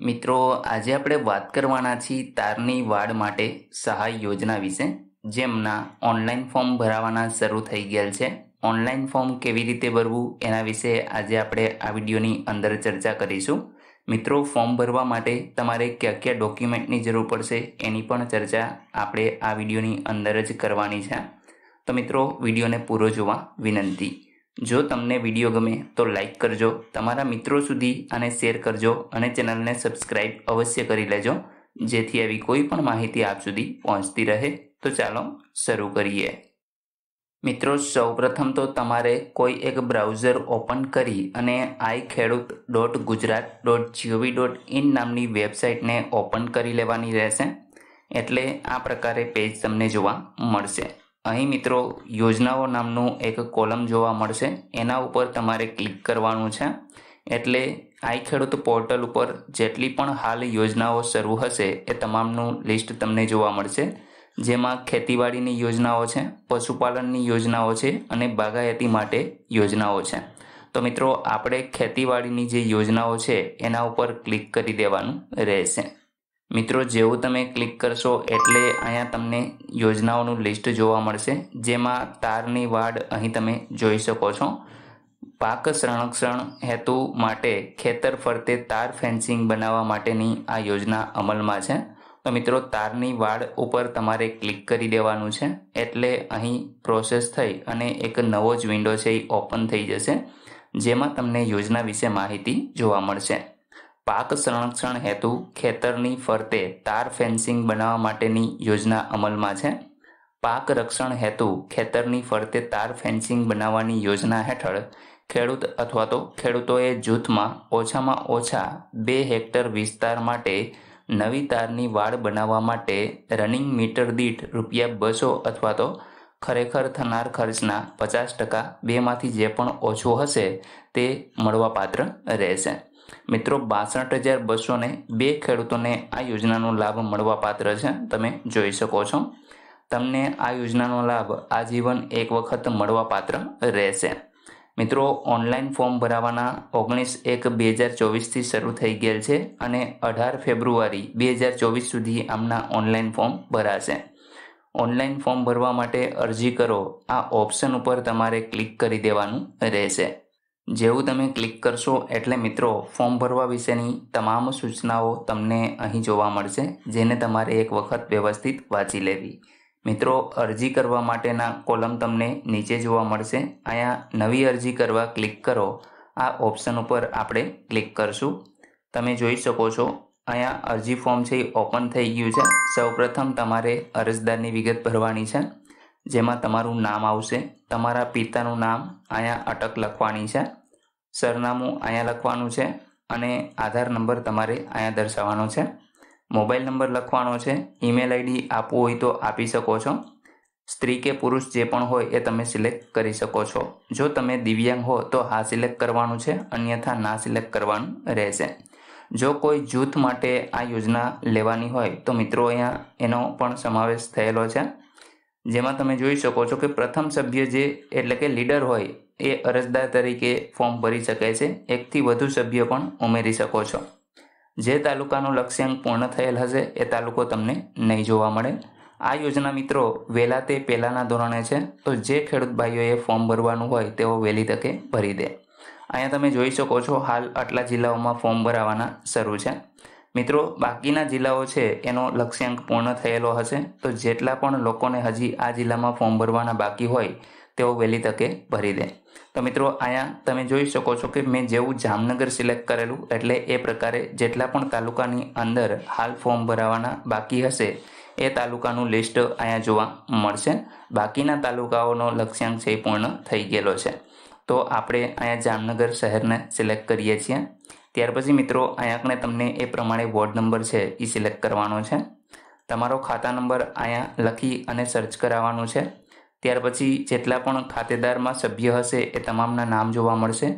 મિત્રો આજે આપણે વાત કરવાના છીએ તારની વાડ માટે સહાય યોજના વિશે જેમના ઓનલાઈન ફોર્મ ભરાવાના શરૂ થઈ ગયેલ છે ઓનલાઈન ફોર્મ કેવી રીતે ભરવું એના વિશે આજે આપણે આ વિડીયોની અંદર ચર્ચા કરીશું મિત્રો ફોર્મ ભરવા માટે તમારે કયા કયા ડોક્યુમેન્ટની જરૂર પડશે એની પણ ચર્ચા આપણે આ વિડીયોની અંદર જ કરવાની છે તો મિત્રો વિડીયોને પૂરો જોવા વિનંતી જો તમને વિડીયો ગમે તો લાઈક કરજો તમારા મિત્રો સુધી આને શેર કરજો અને ચેનલને સબસ્ક્રાઇબ અવશ્ય કરી લેજો જેથી આવી કોઈ પણ માહિતી આપ સુધી પહોંચતી રહે તો ચાલો શરૂ કરીએ મિત્રો સૌપ્રથમ તો તમારે કોઈ એક બ્રાઉઝર ઓપન કરી અને આઈ ખેડૂત dot Gujarat dot G O V dot in નામની વેબસાઇટને ઓપન કરી લેવાની રહેશે એટલે આ પ્રકારે પેજ તમને જોવા મળશે અહીં મિત્રો યોજનાઓ નામનું એક કોલમ જોવા મળશે એના ઉપર તમારે ક્લિક કરવાનું છે એટલે આઈ ખેડૂત પોર્ટલ ઉપર જેટલી પણ હાલ યોજનાઓ શરૂ હશે એ તમામનું લિસ્ટ તમને જોવા મળશે જેમાં ખેતીવાડીની યોજનાઓ છે પશુપાલનની યોજનાઓ છે અને બાગાયતી માટે યોજનાઓ છે તો મિત્રો આપણે ખેતીવાડીની જે યોજનાઓ છે એના ઉપર ક્લિક કરી દેવાનું રહેશે મિત્રો જેવું તમે ક્લિક કરશો એટલે અહીંયા તમને યોજનાઓનું લિસ્ટ જોવા મળશે જેમાં તારની વાડ અહીં તમે જોઈ શકો છો પાક સંરક્ષણ હેતુ માટે ખેતર ફરતે તાર ફેન્સિંગ બનાવવા માટેની આ યોજના અમલમાં છે તો મિત્રો તારની વાડ ઉપર તમારે ક્લિક કરી દેવાનું છે એટલે અહીં પ્રોસેસ થઈ અને એક નવો જ વિન્ડો છે એ ઓપન થઈ જશે જેમાં તમને યોજના વિશે માહિતી જોવા મળશે પાક સંરક્ષણ હેતુ ખેતરની ફરતે તાર ફેન્સિંગ બનાવવા માટેની યોજના અમલમાં છે પાક રક્ષણ હેતુ ખેતરની ફરતે તાર ફેન્સિંગ બનાવવાની યોજના હેઠળ ખેડૂત અથવા તો ખેડૂતોએ જૂથમાં ઓછામાં ઓછા બે હેક્ટર વિસ્તાર માટે નવી તારની વાડ બનાવવા માટે રનિંગ મીટર દીઠ રૂપિયા બસો અથવા તો ખરેખર થનાર ખર્ચના પચાસ ટકા બેમાંથી જે પણ ઓછું હશે તે મળવાપાત્ર રહેશે મિત્રો બાસઠ હજાર બસો બે ખેડૂતોને આ યોજનાનો લાભ મળવાપાત્ર છે તમે જોઈ શકો છો તમને આ યોજનાનો લાભ આજીવન એક વખત મળવાપાત્ર રહેશે મિત્રો ઓનલાઈન ફોર્મ ભરાવાના ઓગણીસ એક બે હજાર ચોવીસથી શરૂ થઈ ગયેલ છે અને અઢાર ફેબ્રુઆરી બે હજાર ચોવીસ સુધી આમના ઓનલાઈન ફોર્મ ભરાશે ઓનલાઈન ફોર્મ ભરવા માટે અરજી કરો આ ઓપ્શન ઉપર તમારે ક્લિક કરી દેવાનું રહેશે જેવું તમે ક્લિક કરશો એટલે મિત્રો ફોર્મ ભરવા વિશેની તમામ સૂચનાઓ તમને અહીં જોવા મળશે જેને તમારે એક વખત વ્યવસ્થિત વાંચી લેવી મિત્રો અરજી કરવા માટેના કોલમ તમને નીચે જોવા મળશે અહીંયા નવી અરજી કરવા ક્લિક કરો આ ઓપ્શન ઉપર આપણે ક્લિક કરશું તમે જોઈ શકો છો અહીંયા અરજી ફોર્મ છે એ ઓપન થઈ ગયું છે સૌપ્રથમ તમારે અરજદારની વિગત ભરવાની છે જેમાં તમારું નામ આવશે તમારા પિતાનું નામ અહીંયા અટક લખવાની છે સરનામું અહીંયા લખવાનું છે અને આધાર નંબર તમારે અહીંયા દર્શાવવાનો છે મોબાઈલ નંબર લખવાનો છે ઈમેલ આઈડી આપવું હોય તો આપી શકો છો સ્ત્રી કે પુરુષ જે પણ હોય એ તમે સિલેક્ટ કરી શકો છો જો તમે દિવ્યાંગ હો તો હા સિલેક્ટ કરવાનું છે અન્યથા ના સિલેક્ટ કરવાનું રહેશે જો કોઈ જૂથ માટે આ યોજના લેવાની હોય તો મિત્રો અહીંયા એનો પણ સમાવેશ થયેલો છે જેમાં તમે જોઈ શકો છો કે પ્રથમ સભ્ય જે એટલે કે લીડર હોય એ અરજદાર તરીકે ફોર્મ ભરી શકે છે એકથી વધુ સભ્ય પણ ઉમેરી શકો છો જે તાલુકાનો લક્ષ્યાંક પૂર્ણ થયેલ હશે એ તાલુકો તમને નહીં જોવા મળે આ યોજના મિત્રો વહેલા તે પહેલાંના ધોરણે છે તો જે ખેડૂત ભાઈઓએ ફોર્મ ભરવાનું હોય તેઓ વહેલી તકે ભરી દે અહીંયા તમે જોઈ શકો છો હાલ આટલા જિલ્લાઓમાં ફોર્મ ભરાવાના શરૂ છે મિત્રો બાકીના જિલ્લાઓ છે એનો લક્ષ્યાંક પૂર્ણ થયેલો હશે તો જેટલા પણ લોકોને હજી આ જિલ્લામાં ફોર્મ ભરવાના બાકી હોય તેઓ વહેલી તકે ભરી દે તો મિત્રો અહીંયા તમે જોઈ શકો છો કે મેં જેવું જામનગર સિલેક્ટ કરેલું એટલે એ પ્રકારે જેટલા પણ તાલુકાની અંદર હાલ ફોર્મ ભરાવાના બાકી હશે એ તાલુકાનું લિસ્ટ અહીંયા જોવા મળશે બાકીના તાલુકાઓનો લક્ષ્યાંક છે એ પૂર્ણ થઈ ગયેલો છે તો આપણે અહીંયા જામનગર શહેરને સિલેક્ટ કરીએ છીએ ત્યાર પછી મિત્રો અહીંયા તમને એ પ્રમાણે વોર્ડ નંબર છે એ સિલેક્ટ કરવાનો છે તમારો ખાતા નંબર અહીંયા લખી અને સર્ચ કરાવવાનો છે ત્યાર પછી જેટલા પણ ખાતેદારમાં સભ્ય હશે એ તમામના નામ જોવા મળશે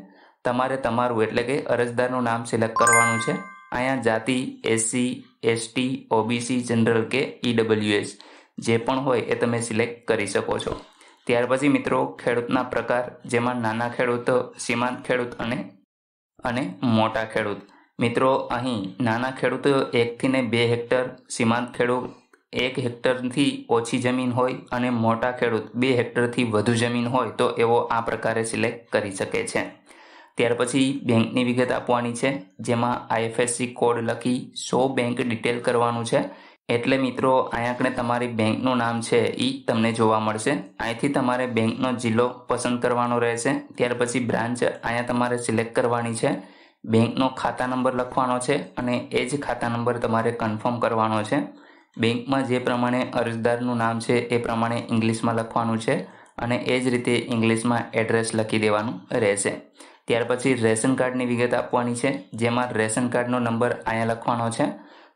તમારે તમારું એટલે કે અરજદારનું નામ સિલેક્ટ કરવાનું છે અહીંયા જાતિ એસસી એસટી ઓબીસી જનરલ કે ઈડબ્લ્યુએસ e જે પણ હોય એ તમે સિલેક્ટ કરી શકો છો ત્યાર પછી મિત્રો ખેડૂતના પ્રકાર જેમાં નાના ખેડૂત સીમાંત ખેડૂત અને અને મોટા ખેડૂત મિત્રો અહીં નાના ખેડૂતો એકથી ને બે હેક્ટર સીમાંત ખેડૂત એક હેક્ટરથી ઓછી જમીન હોય અને મોટા ખેડૂત બે હેક્ટરથી વધુ જમીન હોય તો એવો આ પ્રકારે સિલેક્ટ કરી શકે છે ત્યાર પછી બેંકની વિગત આપવાની છે જેમાં આઈએફએસસી કોડ લખી સો બેંક ડિટેલ કરવાનું છે એટલે મિત્રો અહીં આપણે તમારી બેંકનું નામ છે એ તમને જોવા મળશે અહીંથી તમારે બેંકનો જિલ્લો પસંદ કરવાનો રહેશે ત્યાર પછી બ્રાન્ચ અહીંયા તમારે સિલેક્ટ કરવાની છે બેંકનો ખાતા નંબર લખવાનો છે અને એ જ ખાતા નંબર તમારે કન્ફર્મ કરવાનો છે બેંકમાં જે પ્રમાણે અરજદારનું નામ છે એ પ્રમાણે ઇંગ્લિશમાં લખવાનું છે અને એ જ રીતે ઇંગ્લિશમાં એડ્રેસ લખી દેવાનું રહેશે ત્યાર પછી રેશન કાર્ડની વિગત આપવાની છે જેમાં રેશન કાર્ડનો નંબર અહીંયા લખવાનો છે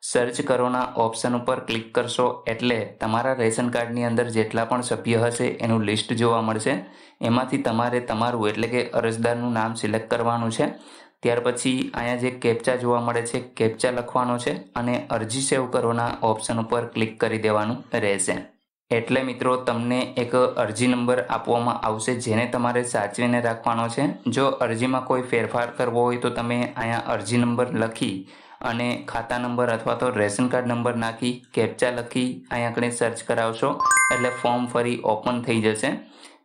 સર્ચ કરોના ઓપ્શન ઉપર ક્લિક કરશો એટલે તમારા રેશન કાર્ડની અંદર જેટલા પણ સભ્ય હશે એનું લિસ્ટ જોવા મળશે એમાંથી તમારે તમારું એટલે કે અરજદારનું નામ સિલેક્ટ કરવાનું છે ત્યાર પછી અહીંયા જે કેપ્ચા જોવા મળે છે કેપ્ચા લખવાનો છે અને અરજી સેવ કરોના ઓપ્શન ઉપર ક્લિક કરી દેવાનું રહેશે એટલે મિત્રો તમને એક અરજી નંબર આપવામાં આવશે જેને તમારે સાચવીને રાખવાનો છે જો અરજીમાં કોઈ ફેરફાર કરવો હોય તો તમે અહીંયા અરજી નંબર લખી અને ખાતા નંબર અથવા તો રેશન કાર્ડ નંબર નાખી કેપ્ચા લખી અહીંયા આપણે સર્ચ કરાવશો એટલે ફોર્મ ફરી ઓપન થઈ જશે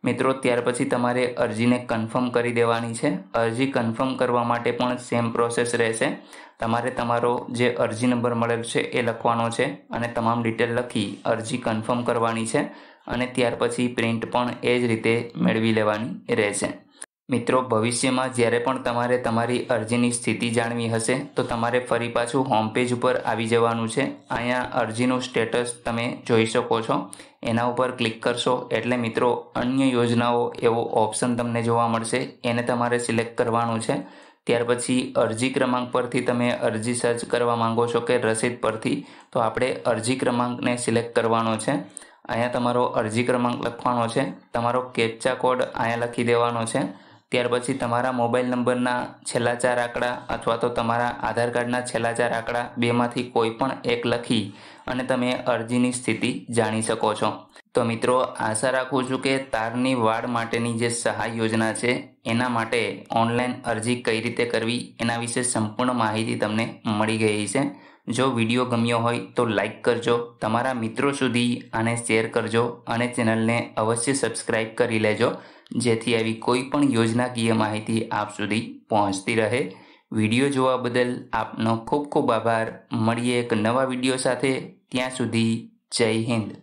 મિત્રો ત્યાર પછી તમારે અરજીને કન્ફર્મ કરી દેવાની છે અરજી કન્ફર્મ કરવા માટે પણ સેમ પ્રોસેસ રહેશે તમારે તમારો જે અરજી નંબર મળેલો છે એ લખવાનો છે અને તમામ ડિટેલ લખી અરજી કન્ફર્મ કરવાની છે અને ત્યાર પછી પ્રિન્ટ પણ એ જ રીતે મેળવી લેવાની રહેશે મિત્રો ભવિષ્યમાં જ્યારે પણ તમારે તમારી અરજીની સ્થિતિ જાણવી હશે તો તમારે ફરી પાછું હોમ પેજ ઉપર આવી જવાનું છે અહીંયા અરજીનું સ્ટેટસ તમે જોઈ શકો છો એના ઉપર ક્લિક કરશો એટલે મિત્રો અન્ય યોજનાઓ એવો ઓપ્શન તમને જોવા મળશે એને તમારે સિલેક્ટ કરવાનું છે ત્યાર પછી અરજી ક્રમાંક પરથી તમે અરજી સર્ચ કરવા માંગો છો કે રસીદ પરથી તો આપણે અરજી ક્રમાંકને સિલેક્ટ કરવાનો છે અહીંયા તમારો અરજી ક્રમાંક લખવાનો છે તમારો કેપ્ચા કોડ અહીંયા લખી દેવાનો છે ત્યાર પછી તમારા મોબાઈલ નંબરના છેલ્લા ચાર આંકડા અથવા તો તમારા આધાર કાર્ડના છેલ્લા ચાર આંકડા બેમાંથી કોઈ પણ એક લખી અને તમે અરજીની સ્થિતિ જાણી શકો છો તો મિત્રો આશા રાખું છું કે તારની વાડ માટેની જે સહાય યોજના છે એના માટે ઓનલાઈન અરજી કઈ રીતે કરવી એના વિશે સંપૂર્ણ માહિતી તમને મળી ગઈ છે જો વિડીયો ગમ્યો હોય તો લાઇક કરજો તમારા મિત્રો સુધી આને શેર કરજો અને ચેનલને અવશ્ય સબસ્ક્રાઈબ કરી લેજો જેથી આવી કોઈ પણ યોજનાકીય માહિતી આપ સુધી પહોંચતી રહે વિડીયો જોવા બદલ આપનો ખૂબ ખૂબ આભાર મળીએ એક નવા વિડીયો સાથે ત્યાં સુધી જય હિન્દ